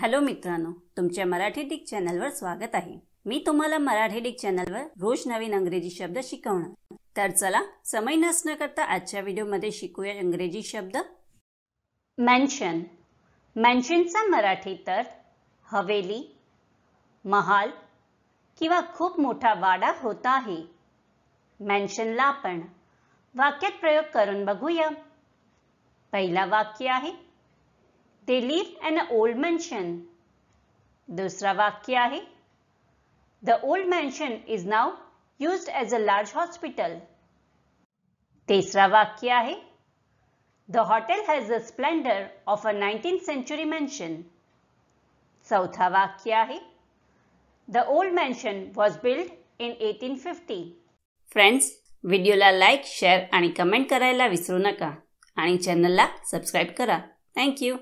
hello मित्रांनो तुमच्या Marathi Dick चॅनलवर स्वागत आहे मी तुम्हाला मराठी डिक चॅनलवर रोज नवीन अंग्रेजी शब्द शिकवणार तर चला समय नसणं करता आजच्या व्हिडिओमध्ये शिकूया इंग्रजी शब्द मॅन्शन मॅन्शनचा मराठी तर हवेली महाल किंवा खूप मोठा वाडा होता आहे मॅन्शनला आपण वाक्यात प्रयोग करून बघूया पहिला वाक्य आहे ते लिव्ह अ ओल्ड मेन्शन दुसरा वाक्य आहे the old mansion is now used as a large hospital तिसरा वाक्य आहे the hotel has a splendour of a nineteen century mansion चौथा वाक्य आहे the old mansion was build in eighteen fifty friends व्हिडिओला लाईक शेअर आणि comment करायला विसरू नका आणि चॅनलला सबस्क्राईब करा थँक्यू